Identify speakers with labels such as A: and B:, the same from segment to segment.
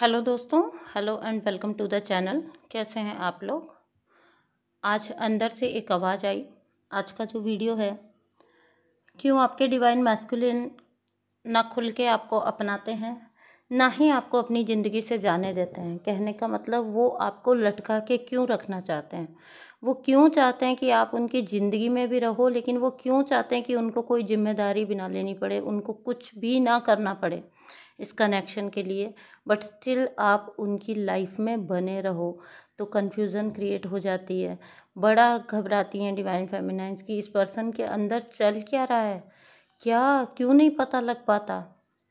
A: Hello दोस्तों hello and welcome to the channel कैसे हैं आप लोग आज अंदर से एक आवाज़ आई आज का जो वीडियो है क्यों आपके डिवाइन मैस्कुलिन ना खुल के आपको अपनाते हैं ना ही आपको अपनी ज़िंदगी से जाने देते हैं कहने का मतलब वो आपको लटका के क्यों रखना चाहते हैं वो क्यों चाहते हैं कि आप उनकी ज़िंदगी में भी रहो लेकिन वो क्यों चाहते हैं कि उनको कोई जिम्मेदारी भी ना लेनी पड़े उनको कुछ भी ना करना पड़े इस कनेक्शन के लिए बट स्टिल आप उनकी लाइफ में बने रहो तो कन्फ्यूज़न क्रिएट हो जाती है बड़ा घबराती हैं डिवाइन फेमिनाइंस की इस पर्सन के अंदर चल क्या रहा है क्या क्यों नहीं पता लग पाता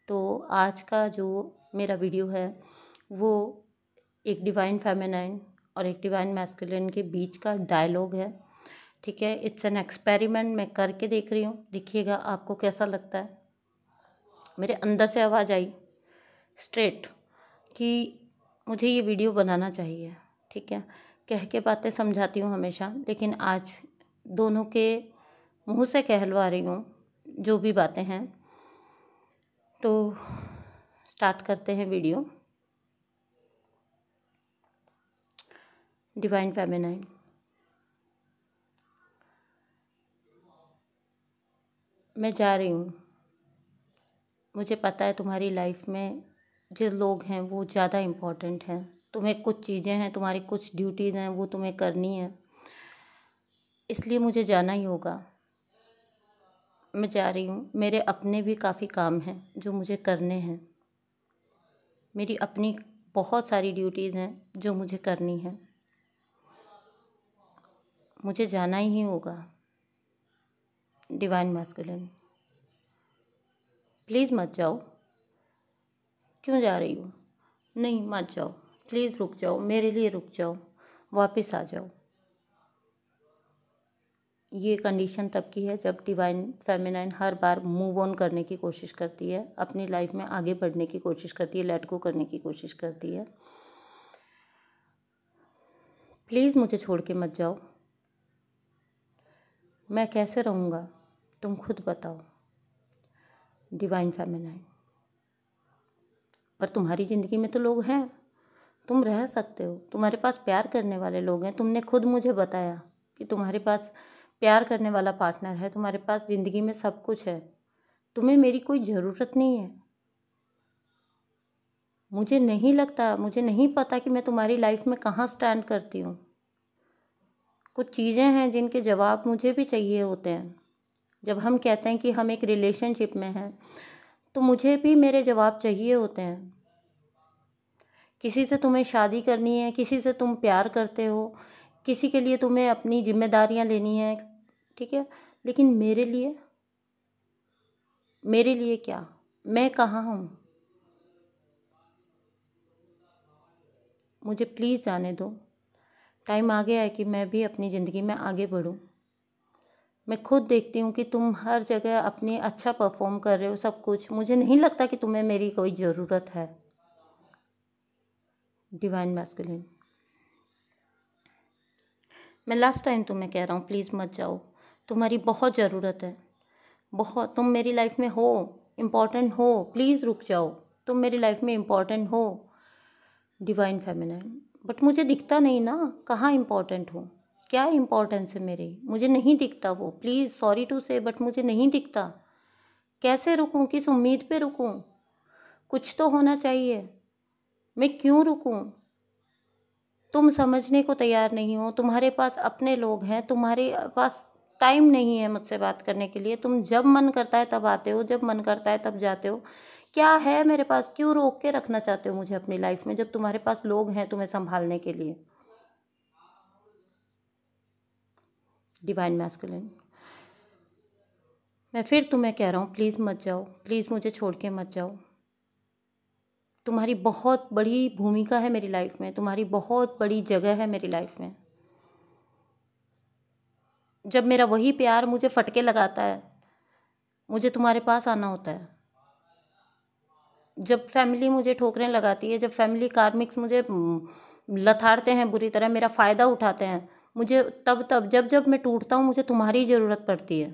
A: तो आज का जो मेरा वीडियो है वो एक डिवाइन फेमिनाइन और एक डिवाइन मैस्कुलिन के बीच का डायलॉग है ठीक है इट्स एन एक्सपेरिमेंट मैं करके देख रही हूँ देखिएगा आपको कैसा लगता है मेरे अंदर से आवाज़ आई स्ट्रेट कि मुझे ये वीडियो बनाना चाहिए ठीक है कह के बातें समझाती हूँ हमेशा लेकिन आज दोनों के मुँह से कहलवा रही हूँ जो भी बातें हैं तो स्टार्ट करते हैं वीडियो डिवाइन फेमिनाइन मैं जा रही हूँ मुझे पता है तुम्हारी लाइफ में जो लोग हैं वो ज़्यादा इम्पोर्टेंट हैं तुम्हें कुछ चीज़ें हैं तुम्हारी कुछ ड्यूटीज़ हैं वो तुम्हें करनी है इसलिए मुझे जाना ही होगा मैं जा रही हूँ मेरे अपने भी काफ़ी काम हैं जो मुझे करने हैं मेरी अपनी बहुत सारी ड्यूटीज़ हैं जो मुझे करनी है मुझे जाना ही होगा डिवाइन मास्कुलिन प्लीज़ मत जाओ क्यों जा रही हो नहीं मत जाओ प्लीज़ रुक जाओ मेरे लिए रुक जाओ वापस आ जाओ ये कंडीशन तब की है जब डिवाइन फेमिनाइन हर बार मूव ऑन करने की कोशिश करती है अपनी लाइफ में आगे बढ़ने की कोशिश करती है लेट गो करने की कोशिश करती है प्लीज़ मुझे छोड़ के मत जाओ मैं कैसे रहूँगा तुम खुद बताओ डिवाइन फेमिनाइन पर तुम्हारी ज़िंदगी में तो लोग हैं तुम रह सकते हो तुम्हारे पास प्यार करने वाले लोग हैं तुमने खुद मुझे बताया कि तुम्हारे पास प्यार करने वाला पार्टनर है तुम्हारे पास ज़िंदगी में सब कुछ है तुम्हें मेरी कोई ज़रूरत नहीं है मुझे नहीं लगता मुझे नहीं पता कि मैं तुम्हारी लाइफ में कहाँ स्टैंड करती हूँ कुछ चीज़ें हैं जिनके जवाब मुझे भी चाहिए होते हैं जब हम कहते हैं कि हम एक रिलेशनशिप में हैं तो मुझे भी मेरे जवाब चाहिए होते हैं किसी से तुम्हें शादी करनी है किसी से तुम प्यार करते हो किसी के लिए तुम्हें अपनी जिम्मेदारियां लेनी है ठीक है लेकिन मेरे लिए मेरे लिए क्या मैं कहाँ हूँ मुझे प्लीज़ जाने दो टाइम आ गया है कि मैं भी अपनी ज़िंदगी में आगे बढ़ूँ मैं खुद देखती हूँ कि तुम हर जगह अपने अच्छा परफॉर्म कर रहे हो सब कुछ मुझे नहीं लगता कि तुम्हें मेरी कोई ज़रूरत है डिवाइन मैस्कुलिन मैं लास्ट टाइम तुम्हें कह रहा हूँ प्लीज़ मत जाओ तुम्हारी बहुत ज़रूरत है बहुत तुम मेरी लाइफ में हो इम्पॉर्टेंट हो प्लीज़ रुक जाओ तुम मेरी लाइफ में इम्पॉर्टेंट हो डिवाइन फेमिनाइन बट मुझे दिखता नहीं ना कहाँ इम्पॉर्टेंट हूँ क्या इम्पोर्टेंस है मेरी मुझे नहीं दिखता वो please sorry to say but मुझे नहीं दिखता कैसे रुकूं किस उम्मीद पे रुकूं कुछ तो होना चाहिए मैं क्यों रुकूं तुम समझने को तैयार नहीं हो तुम्हारे पास अपने लोग हैं तुम्हारे पास टाइम नहीं है मुझसे बात करने के लिए तुम जब मन करता है तब आते हो जब मन करता है तब जाते हो क्या है मेरे पास क्यों रोक के रखना चाहते हो मुझे अपनी लाइफ में जब तुम्हारे पास लोग हैं तुम्हें संभालने के लिए डिवाइन मैस्कुलिन मैं फिर तुम्हें कह रहा हूँ प्लीज़ मत जाओ प्लीज़ मुझे छोड़ के मत जाओ तुम्हारी बहुत बड़ी भूमिका है मेरी लाइफ में तुम्हारी बहुत बड़ी जगह है मेरी लाइफ में जब मेरा वही प्यार मुझे फटके लगाता है मुझे तुम्हारे पास आना होता है जब फैमिली मुझे ठोकरें लगाती है जब फैमिली कार्मिक्स मुझे हम्म, लथाड़ते हैं बुरी तरह मेरा फ़ायदा उठाते हैं मुझे तब तब जब जब मैं टूटता हूँ मुझे तुम्हारी ज़रूरत पड़ती है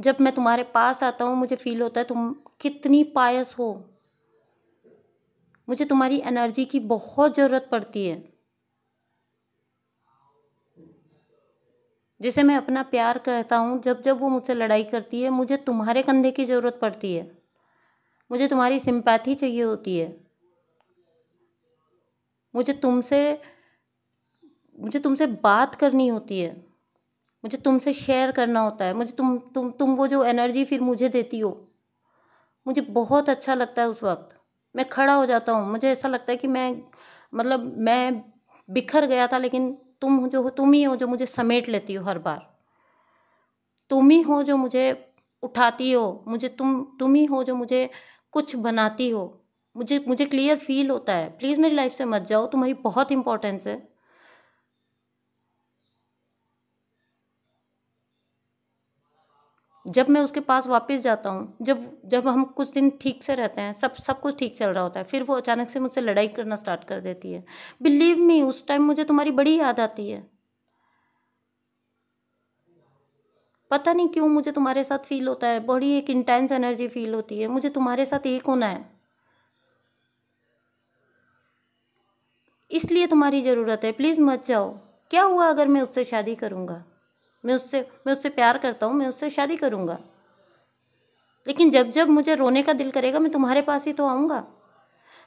A: जब मैं तुम्हारे पास आता हूँ मुझे फील होता है तुम कितनी पायस हो मुझे तुम्हारी एनर्जी की बहुत ज़रूरत पड़ती है जिसे मैं अपना प्यार कहता हूँ जब जब वो मुझसे लड़ाई करती है मुझे तुम्हारे कंधे की ज़रूरत पड़ती है मुझे तुम्हारी सिंपैथी चाहिए होती है मुझे तुमसे मुझे तुमसे बात करनी होती है मुझे तुमसे शेयर करना होता है मुझे तुम तुम तुम वो जो एनर्जी फिर मुझे देती हो मुझे बहुत अच्छा लगता है उस वक्त मैं खड़ा हो जाता हूँ मुझे ऐसा लगता है कि मैं मतलब मैं बिखर गया था लेकिन तुम जो हो तुम ही हो जो मुझे समेट लेती हो हर बार तुम ही हो जो मुझे उठाती हो मुझे तुम तुम ही हो जो मुझे कुछ बनाती हो मुझे मुझे क्लियर फील होता है प्लीज़ मेरी लाइफ से मत जाओ तुम्हारी बहुत इंपॉर्टेंस है जब मैं उसके पास वापस जाता हूँ जब जब हम कुछ दिन ठीक से रहते हैं सब सब कुछ ठीक चल रहा होता है फिर वो अचानक से मुझसे लड़ाई करना स्टार्ट कर देती है बिलीव मी उस टाइम मुझे तुम्हारी बड़ी याद आती है पता नहीं क्यों मुझे तुम्हारे साथ फील होता है बड़ी एक इंटेंस एनर्जी फील होती है मुझे तुम्हारे साथ एक होना है इसलिए तुम्हारी ज़रूरत है प्लीज़ मत जाओ क्या हुआ अगर मैं उससे शादी करूँगा मैं उससे मैं उससे प्यार करता हूँ मैं उससे शादी करूँगा लेकिन जब जब मुझे रोने का दिल करेगा मैं तुम्हारे पास ही तो आऊँगा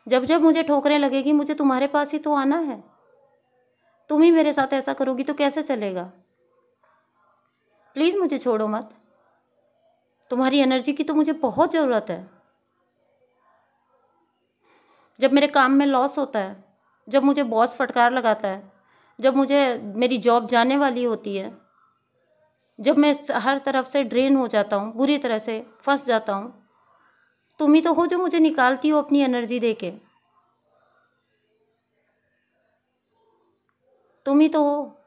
A: जब जब मुझे ठोकरें लगेगी मुझे तुम्हारे पास ही तो आना है तुम ही मेरे साथ ऐसा करोगी तो कैसे चलेगा प्लीज़ मुझे छोड़ो मत तुम्हारी एनर्जी की तो मुझे बहुत ज़रूरत है जब मेरे काम में लॉस होता है जब मुझे बॉस फटकार लगाता है जब मुझे मेरी जॉब जाने वाली होती है जब मैं हर तरफ से ड्रेन हो जाता हूँ बुरी तरह से फंस जाता हूँ तुम ही तो हो जो मुझे निकालती हो अपनी एनर्जी दे के तुम ही तो हो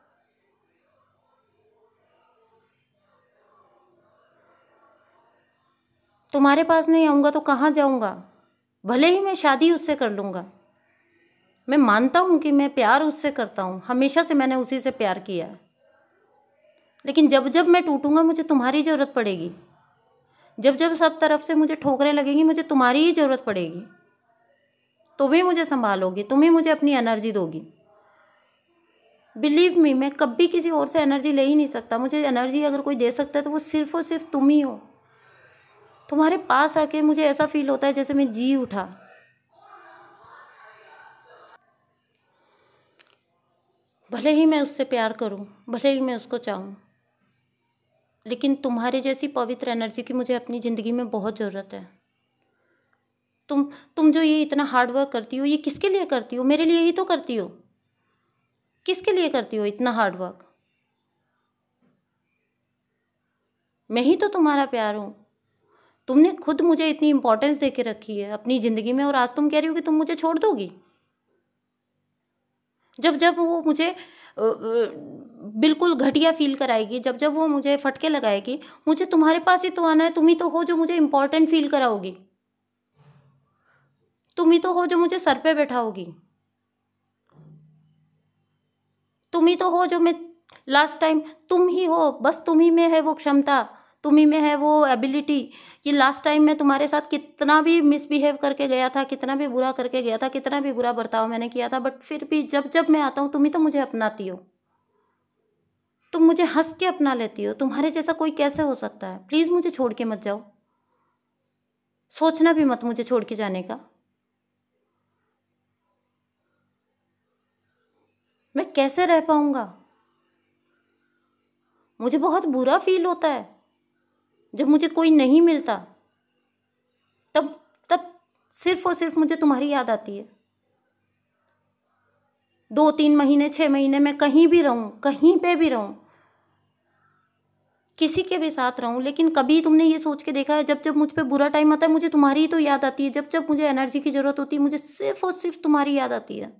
A: तुम्हारे पास नहीं आऊँगा तो कहाँ जाऊँगा भले ही मैं शादी उससे कर लूँगा मैं मानता हूँ कि मैं प्यार उससे करता हूँ हमेशा से मैंने उसी से प्यार किया है लेकिन जब जब मैं टूटूंगा मुझे तुम्हारी ज़रूरत पड़ेगी जब जब सब तरफ से मुझे ठोकरें लगेंगी मुझे तुम्हारी ही ज़रूरत पड़ेगी तुम्हें मुझे संभालोगे तुम ही मुझे अपनी एनर्जी दोगी बिलीव मी मैं कभी किसी और से एनर्जी ले ही नहीं सकता मुझे एनर्जी अगर कोई दे सकता है तो वो सिर्फ और सिर्फ तुम ही हो तुम्हारे पास आके मुझे ऐसा फील होता है जैसे मैं जी उठा भले ही मैं उससे प्यार करूं, भले ही मैं उसको चाहूं, लेकिन तुम्हारे जैसी पवित्र एनर्जी की मुझे अपनी ज़िंदगी में बहुत ज़रूरत है तुम तुम जो ये इतना हार्ड वर्क करती हो ये किसके लिए करती हो मेरे लिए ही तो करती हो किसके लिए करती हो इतना हार्ड वर्क मैं ही तो तुम्हारा प्यार हूँ तुमने खुद मुझे इतनी इंपॉर्टेंस दे के रखी है अपनी ज़िंदगी में और आज तुम कह रही हो कि तुम मुझे छोड़ दोगी जब जब वो मुझे बिल्कुल घटिया फील कराएगी जब जब वो मुझे फटके लगाएगी मुझे तुम्हारे पास ही तो आना है तुम ही तो हो जो मुझे इम्पोर्टेंट फील कराओगी तुम ही तो हो जो मुझे सर पे बैठाओगी तुम ही तो हो जो मैं लास्ट टाइम तुम ही हो बस तुम ही में है वो क्षमता तुम ही में है वो एबिलिटी कि लास्ट टाइम मैं तुम्हारे साथ कितना भी मिसबिहेव करके गया था कितना भी बुरा करके गया था कितना भी बुरा बर्ताव मैंने किया था बट फिर भी जब जब मैं आता हूँ तुम ही तो मुझे अपनाती हो तुम मुझे हंस के अपना लेती हो तुम्हारे जैसा कोई कैसे हो सकता है प्लीज़ मुझे छोड़ के मत जाओ सोचना भी मत मुझे छोड़ के जाने का मैं कैसे रह पाऊंगा मुझे बहुत बुरा फील होता है जब मुझे कोई नहीं मिलता तब तब सिर्फ और सिर्फ मुझे तुम्हारी याद आती है दो तीन महीने छः महीने मैं कहीं भी रहूँ कहीं पे भी रहूँ किसी के भी साथ रहूं लेकिन कभी तुमने ये सोच के देखा है जब जब मुझ पर बुरा टाइम आता है मुझे तुम्हारी ही तो याद आती है जब जब मुझे एनर्जी की ज़रूरत होती है मुझे सिर्फ और सिर्फ तुम्हारी याद आती है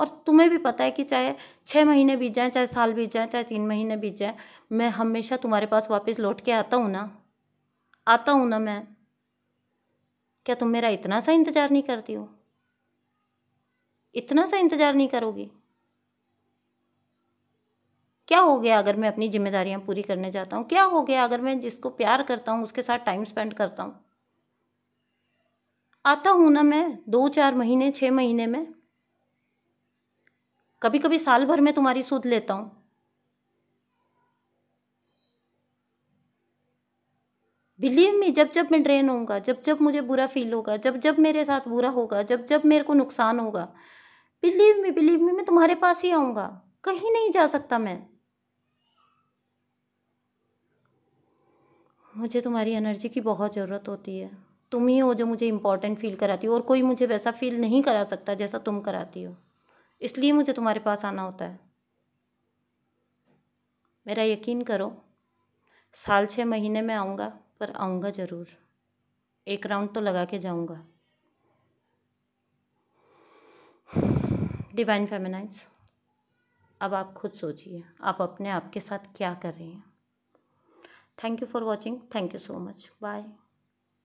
A: और तुम्हें भी पता है कि चाहे छः महीने बीत जाए चाहे साल बीत जाए चाहे तीन महीने बीत जाएँ मैं हमेशा तुम्हारे पास वापस लौट के आता हूँ ना आता हूँ ना मैं क्या तुम मेरा इतना सा इंतज़ार नहीं करती हो इतना सा इंतज़ार नहीं करोगी क्या हो गया अगर मैं अपनी जिम्मेदारियां पूरी करने जाता हूँ क्या हो गया अगर मैं जिसको प्यार करता हूँ उसके साथ टाइम स्पेंड करता हूँ आता हूँ ना मैं दो चार महीने छः महीने में कभी कभी साल भर में तुम्हारी सुध लेता हूँ बिलीव मी जब जब मैं ड्रेन होऊंगा जब जब मुझे बुरा फील होगा जब जब मेरे साथ बुरा होगा जब जब मेरे को नुकसान होगा बिलीव मी बिलीव मी मैं तुम्हारे पास ही आऊंगा कहीं नहीं जा सकता मैं मुझे तुम्हारी एनर्जी की बहुत ज़रूरत होती है तुम ही हो जो मुझे इम्पोर्टेंट फील कराती हो और कोई मुझे वैसा फील नहीं करा सकता जैसा तुम कराती हो इसलिए मुझे तुम्हारे पास आना होता है मेरा यकीन करो साल छः महीने में आऊँगा पर आऊँगा ज़रूर एक राउंड तो लगा के जाऊँगा डिवाइन फेमेनाइज अब आप खुद सोचिए आप अपने आप के साथ क्या कर रही हैं Thank you for watching. Thank you so much. Bye.